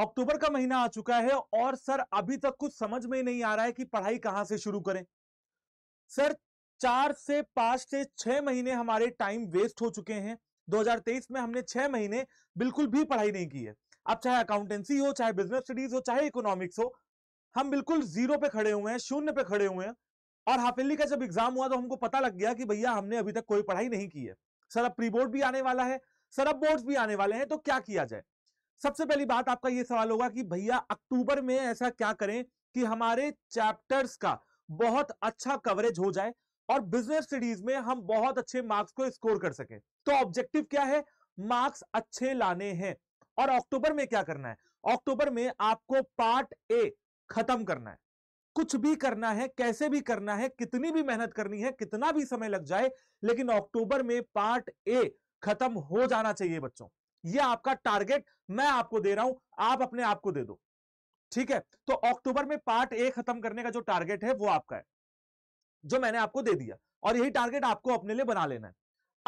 अक्टूबर का महीना आ चुका है और सर अभी तक कुछ समझ में नहीं आ रहा है कि पढ़ाई कहां से शुरू करें सर चार से पांच से छह महीने हमारे टाइम वेस्ट हो चुके हैं 2023 में हमने छह महीने बिल्कुल भी पढ़ाई नहीं की है अब चाहे अकाउंटेंसी हो चाहे बिजनेस स्टडीज हो चाहे इकोनॉमिक्स हो हम बिल्कुल जीरो पे खड़े हुए हैं शून्य पे खड़े हुए हैं और हाफिल्ली का जब एग्जाम हुआ तो हमको पता लग गया कि भैया हमने अभी तक कोई पढ़ाई नहीं की है सर अब प्री बोर्ड भी आने वाला है सर अब बोर्ड भी आने वाले हैं तो क्या किया जाए सबसे पहली बात आपका यह सवाल होगा कि भैया अक्टूबर में ऐसा क्या करें कि हमारे चैप्टर्स का बहुत अच्छा कवरेज हो जाए और बिजनेस स्टडीज में हम बहुत अच्छे मार्क्स को स्कोर कर सके तो ऑब्जेक्टिव क्या है मार्क्स अच्छे लाने हैं और अक्टूबर में क्या करना है अक्टूबर में आपको पार्ट ए खत्म करना है कुछ भी करना है कैसे भी करना है कितनी भी मेहनत करनी है कितना भी समय लग जाए लेकिन अक्टूबर में पार्ट ए खत्म हो जाना चाहिए बच्चों यह आपका टारगेट मैं आपको दे रहा हूं आप अपने आप को दे दो ठीक है तो अक्टूबर में पार्ट ए खत्म करने का जो टारगेट है वो आपका है जो मैंने आपको दे दिया और यही टारगेट आपको अपने लिए बना लेना है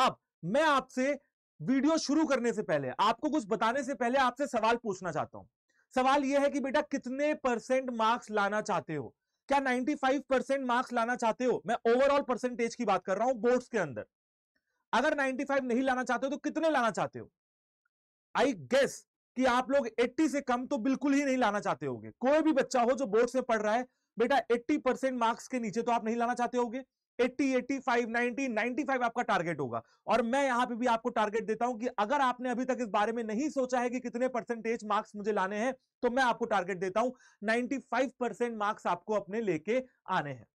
अब मैं आपसे वीडियो शुरू करने से पहले आपको कुछ बताने से पहले आपसे सवाल पूछना चाहता हूं सवाल यह है कि बेटा कितने परसेंट मार्क्स लाना चाहते हो क्या 95 परसेंट मार्क्स लाना चाहते हो मैं ओवरऑल परसेंटेज की बात कर रहा हूं बोर्ड्स के अंदर अगर 95 नहीं लाना चाहते हो तो कितने लाना चाहते हो आई गेस कि आप लोग 80 से कम तो बिल्कुल ही नहीं लाना चाहते होगे कोई भी बच्चा हो जो बोर्ड से पढ़ रहा है बेटा 80 परसेंट मार्क्स के नीचे तो आप नहीं लाना चाहते होगे 80, 85, 90, 95 आपका टारगेट होगा और मैं यहां पे भी आपको टारगेट देता हूं कि अगर आपने अभी तक इस बारे में नहीं सोचा है कि कितने परसेंटेज मार्क्स मुझे लाने हैं तो मैं आपको टारगेट देता हूं 95 परसेंट मार्क्स आपको अपने लेके आने हैं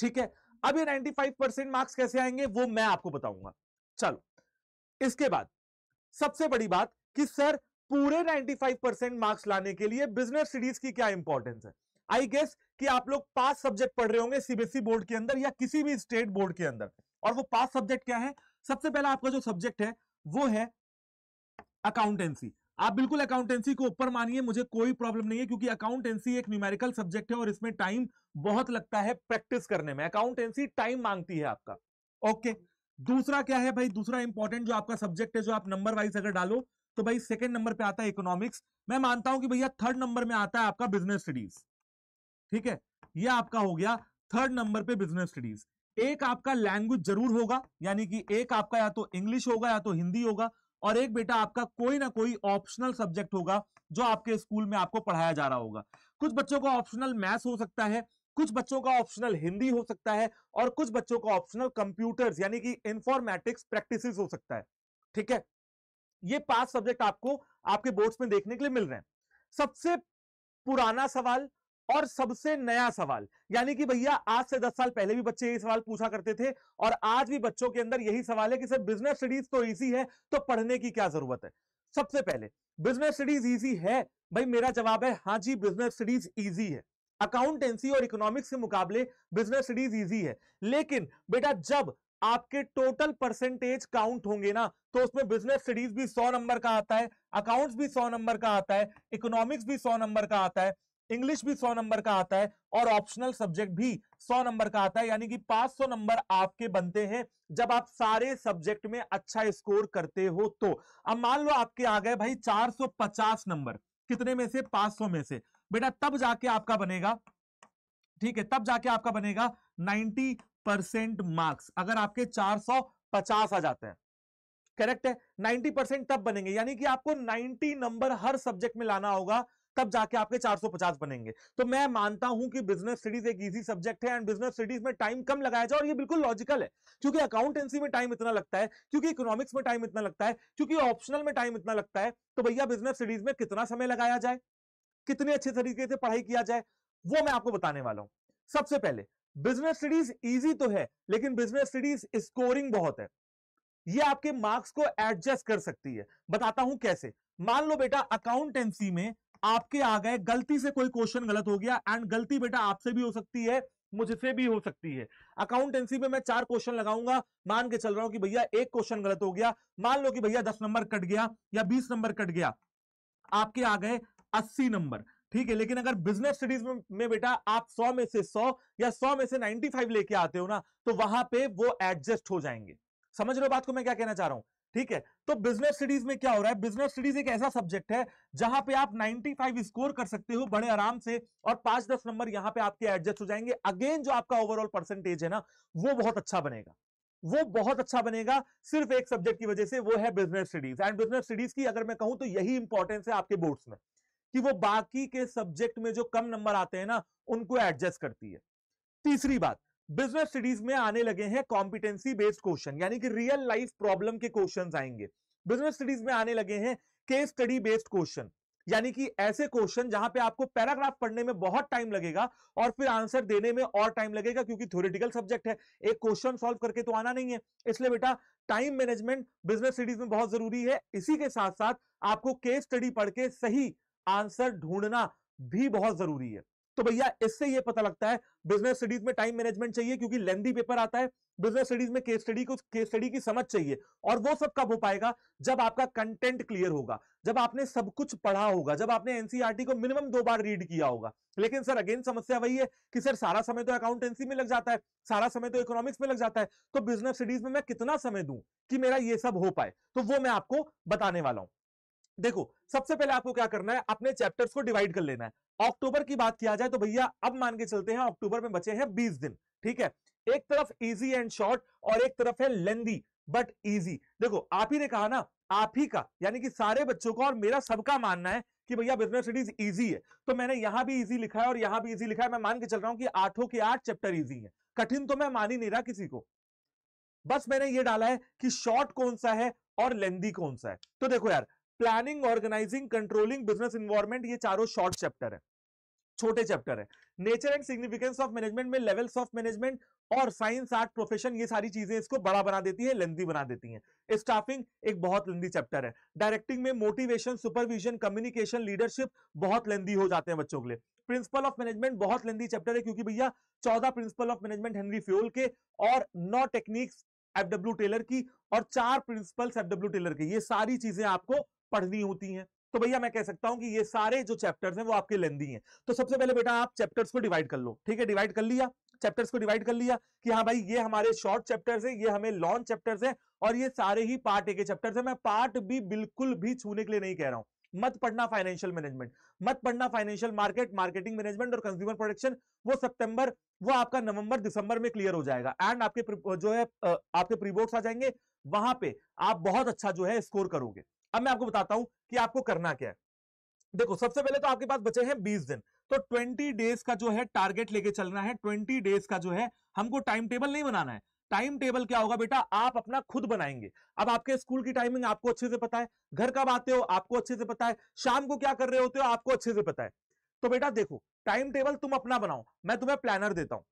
ठीक है अब ये 95 परसेंट मार्क्स कैसे आएंगे वो मैं आपको बताऊंगा चलो इसके बाद सबसे बड़ी बात कि सर पूरे 95 परसेंट मार्क्स लाने के लिए बिजनेस स्टडीज की क्या इंपॉर्टेंस है आई गेस कि आप लोग पांच सब्जेक्ट पढ़ रहे होंगे सीबीएसई बोर्ड e के अंदर या किसी भी स्टेट बोर्ड के अंदर और वो पांच सब्जेक्ट क्या है सबसे पहला आपका जो सब्जेक्ट है वो है अकाउंटेंसी आप बिल्कुल अकाउंटेंसी को ऊपर मानिए मुझे कोई प्रॉब्लम नहीं है क्योंकि अकाउंटेंसी एक न्यूमेरिकल सब्जेक्ट है और इसमें टाइम बहुत लगता है प्रैक्टिस करने में अकाउंटेंसी टाइम मांगती है आपका ओके okay. दूसरा क्या है भाई दूसरा इंपॉर्टेंट जो आपका सब्जेक्ट है जो आप नंबर वाइज अगर डालो तो भाई सेकंड नंबर पे आता है इकोनॉमिक्स मैं मानता हूं कि भैया थर्ड नंबर में आता है आपका बिजनेस स्टडीज ठीक है ये आपका हो गया थर्ड नंबर पे बिजनेस स्टडीज एक आपका लैंग्वेज जरूर होगा यानी कि एक आपका या तो इंग्लिश होगा या तो हिंदी होगा और एक बेटा आपका कोई ना कोई ऑप्शनल सब्जेक्ट होगा जो आपके स्कूल में आपको पढ़ाया जा रहा होगा कुछ बच्चों का ऑप्शनल मैथ्स हो सकता है कुछ बच्चों का ऑप्शनल हिंदी हो सकता है और कुछ बच्चों का ऑप्शनल कंप्यूटर्स यानी कि इंफॉर्मेटिक्स प्रैक्टिस हो सकता है ठीक है ये पांच सब्जेक्ट आपको आपके बोर्ड्स में देखने के लिए मिल रहे हैं सबसे पुराना सवाल और सबसे नया सवाल यानी कि भैया आज से दस साल पहले भी बच्चे यही सवाल पूछा करते थे और आज भी बच्चों के अंदर यही सवाल है कि सर बिजनेस स्टडीज तो ईजी है तो पढ़ने की क्या जरूरत है सबसे पहले बिजनेस स्टडीज ईजी है भाई मेरा जवाब है हाँ जी बिजनेस स्टडीज ईजी है अकाउंटेंसी और इकोनॉमिक्स के मुकाबले बिजनेस स्टडीज इजी है लेकिन बेटा जब आपके टोटल परसेंटेज काउंट होंगे ना तो उसमें बिजनेस स्टडीज भी सौ नंबर का आता है अकाउंट्स भी सौ नंबर का आता है इकोनॉमिक्स भी सौ नंबर का आता है इंग्लिश भी सौ नंबर का आता है और ऑप्शनल सब्जेक्ट भी सौ नंबर का आता है यानी कि पांच सौ नंबर आपके बनते हैं जब आप सारे सब्जेक्ट में अच्छा स्कोर करते हो तो अब मान लो आपके आ गए भाई चार नंबर कितने में से पांच में से बेटा तब जाके आपका बनेगा ठीक है तब जाके आपका बनेगा 90 परसेंट मार्क्स अगर आपके 450 आ जाते हैं करेक्ट है 90 परसेंट तब बनेंगे यानी कि आपको 90 नंबर हर सब्जेक्ट में लाना होगा तब जाके आपके 450 बनेंगे तो मैं मानता हूं कि बिजनेस स्टडीज एक इजी सब्जेक्ट है एंड बिजनेस स्टडीज में टाइम कम लगाया जाए और ये बिल्कुल लॉजिकल है क्योंकि अकाउंटेंसी में टाइम इतना लगता है क्योंकि इकोनॉमिक्स में टाइम इतना लगता है क्योंकि ऑप्शनल में टाइम इतना लगता है तो भैया बिजनेस स्टडीज में कितना समय लगाया जाए कितने अच्छे तरीके से पढ़ाई किया जाए वो मैं आपको बताने वाला हूं सबसे पहले बिजनेस स्टडीज इजी तो है लेकिन बिजनेस स्टडीज स्कोरिंग बहुत है ये आपके मार्क्स को एडजस्ट कर सकती है बताता हूं कैसे मान लो बेटा अकाउंटेंसी में आपके आ गए गलती से कोई क्वेश्चन गलत हो गया एंड गलती बेटा आपसे भी हो सकती है मुझसे भी हो सकती है अकाउंटेंसी में मैं चार क्वेश्चन लगाऊंगा मान के चल रहा हूं कि भैया एक क्वेश्चन गलत हो गया मान लो कि भैया दस नंबर कट गया या बीस नंबर कट गया आपके आ गए अस्सी नंबर ठीक है लेकिन अगर बिजनेस स्टडीज में, में बेटा आप 100 में से 100 या 100 में से 95 लेके आते हो ना तो वहां पे वो एडजस्ट हो जाएंगे समझ रहे हो बात को मैं क्या कहना चाह रहा हूं ठीक है तो बिजनेस स्टडीज में क्या हो रहा है बिजनेस स्टडीज एक ऐसा सब्जेक्ट है जहां पे आप 95 स्कोर कर सकते हो बड़े आराम से और पांच दस नंबर यहां पे आपके एडजस्ट हो जाएंगे अगेन जो आपका ओवरऑल परसेंटेज है ना वो बहुत अच्छा बनेगा वो बहुत अच्छा बनेगा सिर्फ एक सब्जेक्ट की वजह से वो है business studies and business studies की अगर मैं कहूं तो यही इंपॉर्टेंस है आपके बोर्ड्स में कि वो बाकी के सब्जेक्ट में जो कम नंबर आते हैं ना उनको एडजस्ट करती है तीसरी बात बिजनेस स्टडीज में आने लगे हैं कॉम्पिटेंसी बेस्ड क्वेश्चन यानी कि रियल लाइफ प्रॉब्लम के क्वेश्चन आएंगे बिजनेस स्टडीज में आने लगे हैं केस स्टडी बेस्ड क्वेश्चन यानी कि ऐसे क्वेश्चन जहां पे आपको पैराग्राफ पढ़ने में बहुत टाइम लगेगा और फिर आंसर देने में और टाइम लगेगा क्योंकि थ्योरेटिकल सब्जेक्ट है एक क्वेश्चन सॉल्व करके तो आना नहीं है इसलिए बेटा टाइम मैनेजमेंट बिजनेस स्टडीज में बहुत जरूरी है इसी के साथ साथ आपको केस स्टडी पढ़ के सही आंसर ढूंढना भी बहुत जरूरी है तो भैया इससे यह पता लगता है बिजनेस स्टडीज में टाइम मैनेजमेंट चाहिए क्योंकि लेंदी पेपर आता है बिजनेस स्टडीज में केस स्टडी को केस स्टडी की समझ चाहिए और वो सब कब हो पाएगा जब आपका कंटेंट क्लियर होगा जब आपने सब कुछ पढ़ा होगा जब आपने एनसीईआरटी e को मिनिमम दो बार रीड किया होगा लेकिन सर अगेन समस्या वही है कि सर सारा समय तो अकाउंटेंसी में लग जाता है सारा समय तो इकोनॉमिक्स में लग जाता है तो बिजनेस स्टडीज में मैं कितना समय दूं कि मेरा ये सब हो पाए तो वो मैं आपको बताने वाला हूं देखो सबसे पहले आपको क्या करना है अपने चैप्टर्स को डिवाइड कर लेना है अक्टूबर की बात किया जाए तो भैया अब मान के चलते हैं अक्टूबर में बचे हैं बीस दिन ठीक है एक तरफ इजी एंड शॉर्ट और एक तरफ है लेंदी बट इजी देखो आप ही ने कहा ना आप ही का यानी कि सारे बच्चों का और मेरा सबका मानना है कि भैया बिजनेस स्टडीज इजी है तो मैंने यहां भी इजी लिखा है और यहां भी इजी लिखा है मैं मान के चल रहा हूं कि आठों के आठ चैप्टर इजी है कठिन तो मैं मान ही नहीं रहा किसी को बस मैंने ये डाला है कि शॉर्ट कौन सा है और लेंदी कौन सा है तो देखो यार planning organising controlling business environment ये चारों शॉर्ट चैप्टर है छोटे चैप्टर है nature and significance of management में लेवल्स ऑफ मैनेजमेंट और साइंस आर्ट प्रोफेशन ये सारी चीजें इसको बड़ा बना देती है लेंदी बना देती हैं स्टाफिंग एक बहुत लेंदी चैप्टर है डायरेक्टिंग में मोटिवेशन सुपरविजन कम्युनिकेशन लीडरशिप बहुत लेंदी हो जाते हैं बच्चों के लिए प्रिंसिपल ऑफ मैनेजमेंट बहुत लेंदी चैप्टर है क्योंकि भैया चौदह principle of management Henry Fayol के और नौ टेक्निक्स एफडब्ल्यू टेलर की और चार प्रिंसिपल्स एफडब्ल्यू टेलर की ये सारी चीजें आपको पढ़नी होती हैं तो भैया मैं कह सकता हूं कि ये सारे जो चैप्टर्स हैं वो आपके लेंदी हैं तो सबसे पहले बेटा आप चैप्टर्स को डिवाइड कर लो ठीक है डिवाइड कर लिया चैप्टर्स को डिवाइड कर लिया कि हाँ भाई ये हमारे शॉर्ट चैप्टर्स हैं ये हमें लॉन्ग चैप्टर्स हैं और ये सारे ही पार्ट ए के चैप्टर्स हैं मैं पार्ट भी बिल्कुल भी छूने के लिए नहीं कह रहा हूं मत पढ़ना फाइनेंशियल मैनेजमेंट मत पढ़ना फाइनेंशियल मार्केट मार्केटिंग मैनेजमेंट और कंज्यूमर प्रोडक्शन वो सितंबर वो आपका नवंबर दिसंबर में क्लियर हो जाएगा एंड आपके जो है आपके प्रीबोर्ड्स आ जाएंगे वहां पे आप बहुत अच्छा जो है स्कोर करोगे अब मैं आपको बताता हूं कि आपको करना क्या है देखो सबसे पहले तो आपके पास बचे हैं बीस दिन तो ट्वेंटी डेज का जो है टारगेट लेके चलना है ट्वेंटी डेज का जो है हमको टाइम टेबल नहीं बनाना है टाइम टेबल क्या होगा बेटा आप अपना खुद बनाएंगे अब आपके स्कूल की टाइमिंग आपको अच्छे से पता है घर कब आते हो आपको अच्छे से पता है शाम को क्या कर रहे होते हो आपको अच्छे से पता है तो बेटा देखो टाइम टेबल तुम अपना बनाओ मैं तुम्हें प्लानर देता हूं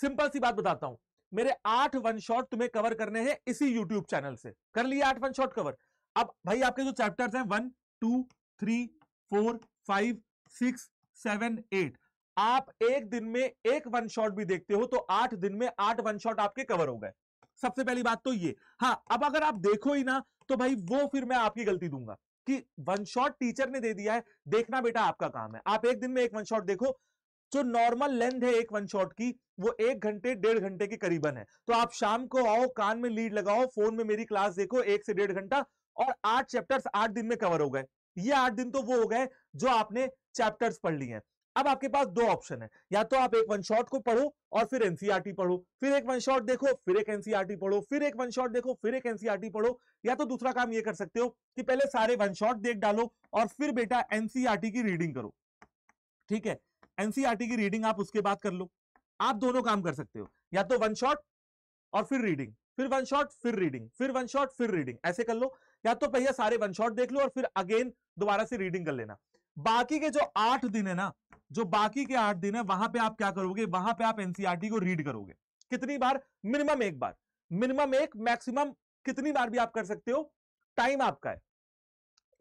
सिंपल सी बात बताता हूं मेरे आठ वन शॉट तुम्हें कवर करने हैं इसी यूट्यूब चैनल से कर लिए आठ वन शॉट कवर अब भाई आपके जो चैप्टर्स हैं one two three four five six seven eight आप एक दिन में एक वन शॉट भी देखते हो तो आठ दिन में आठ वन शॉट आपके कवर हो गए सबसे पहली बात तो ये हाँ अब अगर आप देखो ही ना तो भाई वो फिर मैं आपकी गलती दूंगा कि वन शॉट टीचर ने दे दिया है देखना बेटा आपका काम है आप एक दिन में एक वन शॉट देखो जो नॉर्मल लेंथ है एक वन शॉट की वो एक घंटे डेढ़ घंटे के करीबन है तो आप शाम को आओ कान में लीड लगाओ फोन में मेरी क्लास देखो एक से डेढ़ घंटा और आठ चैप्टर्स आठ दिन में कवर हो गए ये आठ दिन तो वो हो गए जो आपने चैप्टर्स पढ़ लिए हैं अब आपके पास दो ऑप्शन है या तो आप एक वन शॉट को पढ़ो और फिर एनसीआरटी e पढ़ो फिर एक वन शॉट देखो फिर एक एनसीआरटी e पढ़ो फिर एक वन शॉट देखो फिर एक एनसीआरटी e पढ़ो या तो दूसरा काम ये कर सकते हो कि पहले सारे वन शॉट देख डालो और फिर बेटा एनसीआरटी की रीडिंग करो ठीक है एनसीआरटी की रीडिंग आप उसके बाद कर लो आप दोनों काम कर सकते हो या तो वन शॉट और फिर रीडिंग फिर वन शॉट फिर रीडिंग फिर वन शॉट फिर रीडिंग ऐसे कर लो या तो पहले सारे वन शॉट देख लो और फिर अगेन दोबारा से रीडिंग कर लेना बाकी के जो आठ दिन है ना जो बाकी के आठ दिन है वहां पे आप क्या करोगे वहां पे आप एनसीआरटी e को रीड करोगे कितनी बार मिनिमम एक बार मिनिमम एक मैक्सिमम कितनी बार भी आप कर सकते हो टाइम आपका है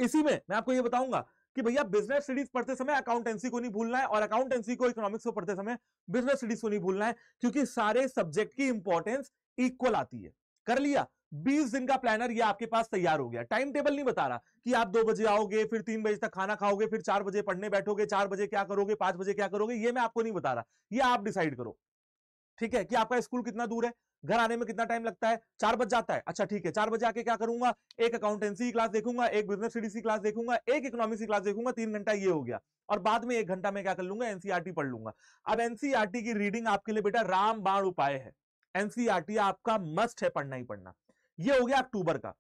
इसी में मैं आपको यह बताऊंगा कि भैया बिजनेस स्टडीज पढ़ते समय अकाउंटेंसी को नहीं भूलना है और अकाउंटेंसी को इकोनॉमिक्स को पढ़ते समय बिजनेस स्टडीज को नहीं भूलना है क्योंकि सारे सब्जेक्ट की इंपॉर्टेंस इक्वल आती है कर लिया बीस दिन का प्लानर ये आपके पास तैयार हो गया टाइम टेबल नहीं बता रहा कि आप दो बजे आओगे फिर तीन बजे तक खाना खाओगे फिर चार बजे पढ़ने बैठोगे चार बजे क्या करोगे पांच बजे क्या करोगे ये मैं आपको नहीं बता रहा ये आप डिसाइड करो ठीक है कि आपका स्कूल कितना दूर है घर आने में कितना टाइम लगता है चार बज जाता है अच्छा ठीक है चार बजे आके क्या करूंगा एक अकाउंटेंसी क्लास देखूंगा एक बिजनेस स्टडीज की क्लास देखूंगा एक इकोनॉमिक्स की क्लास देखूंगा तीन घंटा ये हो गया और बाद में एक घंटा मैं क्या कर लूंगा एनसीआरटी e पढ़ लूंगा अब एनसीआरटी e की रीडिंग आपके लिए बेटा रामबाण उपाय है एनसीआरटी e आपका मस्ट है पढ़ना ही पढ़ना ये हो गया अक्टूबर का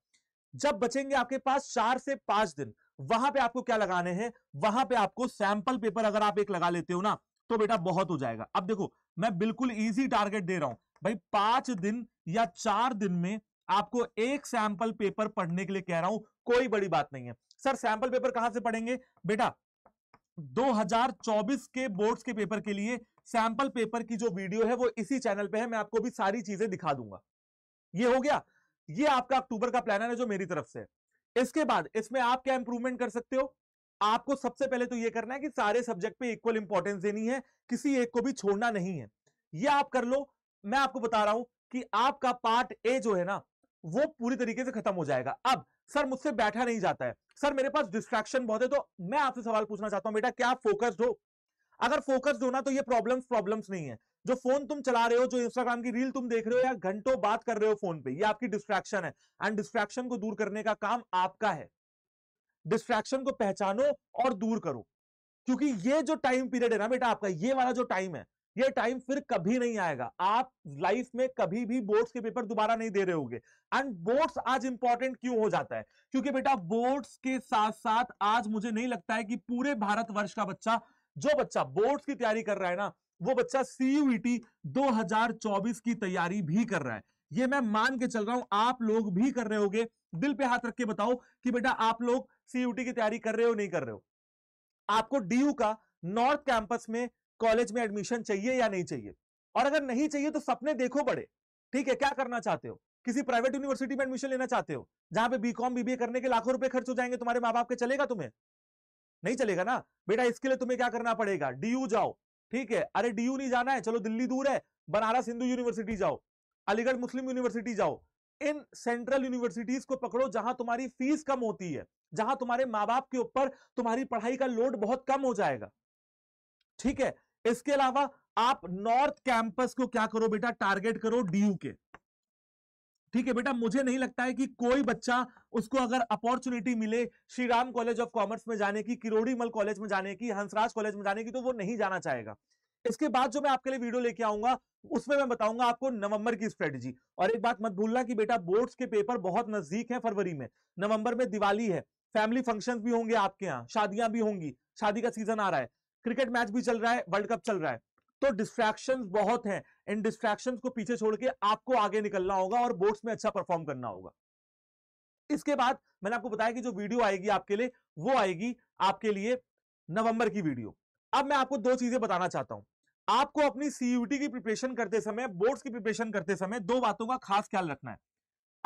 जब बचेंगे आपके पास चार से पांच दिन वहां पे आपको क्या लगाने हैं वहां पे आपको सैंपल पेपर अगर आप एक लगा लेते हो ना तो बेटा बहुत हो जाएगा अब देखो मैं बिल्कुल इजी टारगेट दे रहा हूं भाई पांच दिन या चार दिन में आपको एक सैंपल पेपर पढ़ने के लिए कह रहा हूं कोई बड़ी बात नहीं है सर सैंपल पेपर कहां से पढ़ेंगे बेटा 2024 के बोर्ड्स के पेपर के लिए सैंपल पेपर की जो वीडियो है वो इसी चैनल पे है मैं आपको भी सारी चीजें दिखा दूंगा ये हो गया ये आपका अक्टूबर का प्लानर है जो मेरी तरफ से इसके बाद इसमें आप क्या इंप्रूवमेंट कर सकते हो आपको सबसे पहले तो ये करना है कि सारे सब्जेक्ट पे इक्वल इंपॉर्टेंस देनी है किसी एक को भी छोड़ना नहीं है ये आप कर लो मैं आपको बता रहा हूं कि आपका पार्ट ए जो है ना वो पूरी तरीके से खत्म हो जाएगा अब सर मुझसे बैठा नहीं जाता है सर मेरे पास डिस्ट्रैक्शन बहुत है तो मैं आपसे सवाल पूछना चाहता हूं बेटा क्या फोकस्ड हो अगर फोकस्ड ना तो ये प्रॉब्लम्स प्रॉब्लम्स नहीं है जो फोन तुम चला रहे हो जो इंस्टाग्राम की रील तुम देख रहे हो या घंटों बात कर रहे हो फोन पे ये आपकी डिस्ट्रैक्शन है एंड डिस्ट्रैक्शन को दूर करने का काम आपका है डिस्ट्रैक्शन को पहचानो और दूर करो क्योंकि ये जो टाइम पीरियड है ना बेटा आपका ये वाला जो टाइम है ये टाइम फिर कभी नहीं आएगा आप लाइफ में कभी भी बोर्ड्स के पेपर दोबारा नहीं दे रहे होंगे एंड बोर्ड्स आज इंपॉर्टेंट क्यों हो जाता है क्योंकि बेटा बोर्ड्स के साथ साथ आज मुझे नहीं लगता है कि पूरे भारतवर्ष का बच्चा जो बच्चा बोर्ड्स की तैयारी कर रहा है ना वो बच्चा e सीयूईटी 2024 की तैयारी भी कर रहा है ये मैं मान के चल रहा हूं आप लोग भी कर रहे होगे दिल पे हाथ रख के बताओ कि बेटा आप लोग सीयूटी e की तैयारी कर रहे हो नहीं कर रहे हो आपको डीयू का नॉर्थ कैंपस में कॉलेज में एडमिशन चाहिए या नहीं चाहिए और अगर नहीं चाहिए तो सपने देखो बड़े ठीक है क्या करना चाहते हो किसी प्राइवेट यूनिवर्सिटी में एडमिशन लेना चाहते हो जहां पे बीकॉम बीबीए करने के लाखों रुपए खर्च हो जाएंगे तुम्हारे माँ बाप के चलेगा तुम्हें नहीं चलेगा ना बेटा इसके लिए तुम्हें क्या करना पड़ेगा डीयू जाओ ठीक है अरे डीयू नहीं जाना है चलो दिल्ली दूर है बनारस हिंदू यूनिवर्सिटी जाओ अलीगढ़ मुस्लिम यूनिवर्सिटी जाओ इन सेंट्रल यूनिवर्सिटीज को पकड़ो जहां तुम्हारी फीस कम होती है जहां तुम्हारे माँ बाप के ऊपर तुम्हारी पढ़ाई का लोड बहुत कम हो जाएगा ठीक है इसके अलावा आप नॉर्थ कैंपस को क्या करो बेटा टारगेट करो डीयू के ठीक है बेटा मुझे नहीं लगता है कि कोई बच्चा उसको अगर अपॉर्चुनिटी मिले Shri Ram college of commerce में जाने की किरोड़ी मल कॉलेज में जाने की हंसराज कॉलेज में जाने की तो वो नहीं जाना चाहेगा इसके बाद जो मैं आपके लिए वीडियो लेके आऊंगा उसमें मैं बताऊंगा आपको नवंबर की स्ट्रेटेजी और एक बात मत भूलना कि बेटा बोर्ड्स के पेपर बहुत नजदीक है फरवरी में नवंबर में दिवाली है फैमिली फंक्शन भी होंगे आपके यहाँ शादियां भी होंगी शादी का सीजन आ रहा है क्रिकेट मैच भी चल रहा है वर्ल्ड कप चल रहा है तो डिस्ट्रैक्शन बहुत हैं इन डिस्ट्रैक्शन को पीछे छोड़ के आपको आगे निकलना होगा और बोर्ड्स में अच्छा परफॉर्म करना होगा इसके बाद मैंने आपको बताया कि जो वीडियो आएगी आपके लिए वो आएगी आपके लिए नवंबर की वीडियो अब मैं आपको दो चीजें बताना चाहता हूं आपको अपनी सीयूटी की प्रिपरेशन करते समय बोर्ड्स की प्रिपरेशन करते समय दो बातों का खास ख्याल रखना है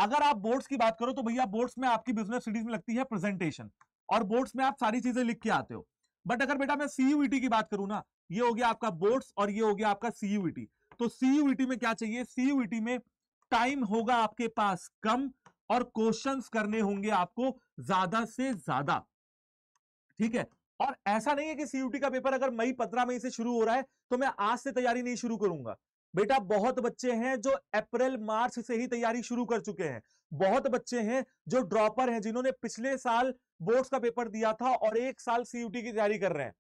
अगर आप बोर्ड्स की बात करो तो भैया बोर्ड्स में आपकी बिजनेस स्टडीज में लगती है प्रेजेंटेशन और बोर्ड्स में आप सारी चीजें लिख के आते हो बट अगर बेटा मैं सीयूटी की बात करूं ना ये हो गया आपका बोर्ड्स और ये हो गया आपका सीयूटी तो सीयूटी में क्या चाहिए सीयूटी में टाइम होगा आपके पास कम और क्वेश्चंस करने होंगे आपको ज्यादा से ज्यादा ठीक है और ऐसा नहीं है कि सीयूटी का पेपर अगर मई पंद्रह मई से शुरू हो रहा है तो मैं आज से तैयारी नहीं शुरू करूंगा बेटा बहुत बच्चे हैं जो अप्रैल मार्च से ही तैयारी शुरू कर चुके हैं बहुत बच्चे हैं जो ड्रॉपर हैं जिन्होंने पिछले साल बोर्ड्स का पेपर दिया था और एक साल सीयूटी की तैयारी कर रहे हैं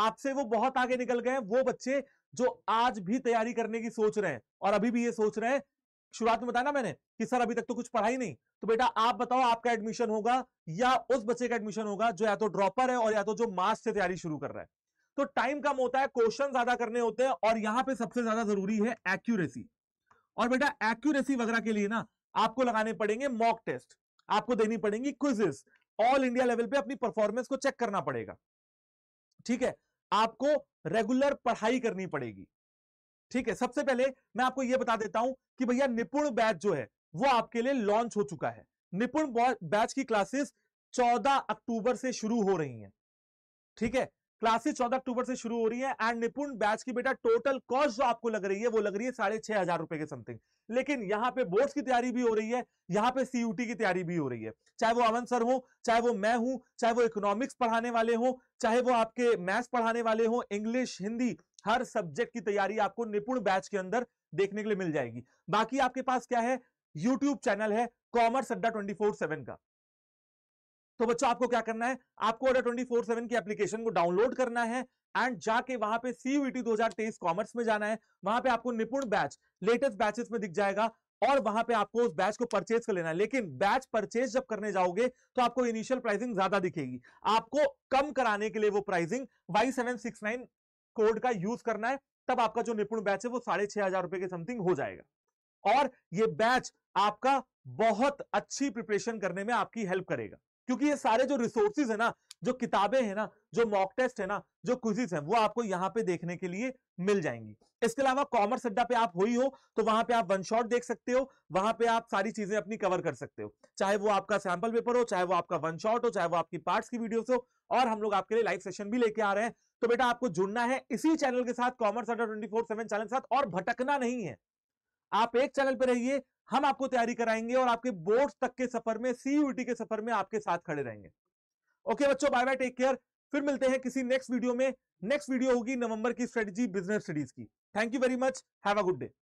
आपसे वो बहुत आगे निकल गए वो बच्चे जो आज भी तैयारी करने की सोच रहे हैं और अभी भी ये सोच रहे हैं शुरुआत में बताया ना मैंने कि सर अभी तक तो कुछ पढ़ाई नहीं तो बेटा आप बताओ आपका एडमिशन होगा या उस बच्चे का एडमिशन होगा जो या तो ड्रॉपर है और या तो जो मार्च से तैयारी शुरू कर रहा है तो टाइम कम होता है क्वेश्चन ज्यादा करने होते हैं और यहां पे सबसे ज्यादा जरूरी है एक्यूरेसी और बेटा एक्यूरेसी वगैरह के लिए ना आपको लगाने पड़ेंगे मॉक टेस्ट आपको देनी पड़ेगी क्विजेस ऑल इंडिया लेवल पे अपनी परफॉर्मेंस को चेक करना पड़ेगा ठीक है आपको रेगुलर पढ़ाई करनी पड़ेगी ठीक है सबसे पहले मैं आपको यह बता देता हूं कि भैया निपुण बैच जो है वो आपके लिए लॉन्च हो चुका है निपुण बैच की क्लासेस 14 अक्टूबर से शुरू हो रही हैं ठीक है क्लासेस चौदह अक्टूबर से शुरू हो रही है एंड निपुण बैच की बेटा टोटल कॉस्ट जो आपको लग रही है वो लग रही है साढ़े छह हजार रुपए के समथिंग लेकिन यहाँ पे बोर्ड्स की तैयारी भी हो रही है यहाँ पे सीयूटी की तैयारी भी हो रही है चाहे वो अमन सर हो चाहे वो मैं हूं चाहे वो इकोनॉमिक्स पढ़ाने वाले हो चाहे वो आपके मैथ्स पढ़ाने वाले हो इंग्लिश हिंदी हर सब्जेक्ट की तैयारी आपको निपुण बैच के अंदर देखने के लिए मिल जाएगी बाकी आपके पास क्या है यूट्यूब चैनल है कॉमर्स अड्डा ट्वेंटी का तो बच्चों आपको क्या करना है आपको ऑर्डर ट्वेंटी फोर सेवन की एप्लीकेशन को डाउनलोड करना है एंड जाके वहां पे सीयूटी e तेईस कॉमर्स में जाना है वहां पे आपको निपुण बैच लेटेस्ट बैचेस में दिख जाएगा और वहां पे आपको उस बैच को परचेज कर लेना है लेकिन बैच परचेज जब करने जाओगे तो आपको इनिशियल प्राइसिंग ज्यादा दिखेगी आपको कम कराने के लिए वो pricing Y seven six nine code का यूज करना है तब आपका जो निपुण बैच है वो साढ़े छह हजार रुपए के समथिंग हो जाएगा और ये बैच आपका बहुत अच्छी प्रिपरेशन करने में आपकी हेल्प करेगा क्योंकि ये सारे जो रिसोर्सेज है ना जो किताबें हैं ना जो मॉक टेस्ट है ना जो क्विजिस है वो आपको यहाँ पे देखने के लिए मिल जाएंगी इसके अलावा कॉमर्स अड्डा पे आप हुई हो तो वहां पे आप वन शॉट देख सकते हो वहां पे आप सारी चीजें अपनी कवर कर सकते हो चाहे वो आपका सैंपल पेपर हो चाहे वो आपका वन शॉट हो चाहे वो आपकी पार्ट्स की वीडियोस हो और हम लोग आपके लिए लाइव सेशन भी लेके आ रहे हैं तो बेटा आपको जुड़ना है इसी चैनल के साथ कॉमर्स अड्डा ट्वेंटी चैनल के साथ और भटकना नहीं है आप एक चैनल पर रहिए हम आपको तैयारी कराएंगे और आपके बोर्ड तक के सफर में सीयूटी के सफर में आपके साथ खड़े रहेंगे ओके बच्चों बाय बाय टेक केयर फिर मिलते हैं किसी नेक्स्ट वीडियो में नेक्स्ट वीडियो होगी नवंबर की स्ट्रेटेजी बिजनेस स्टडीज की thank you very much have a good day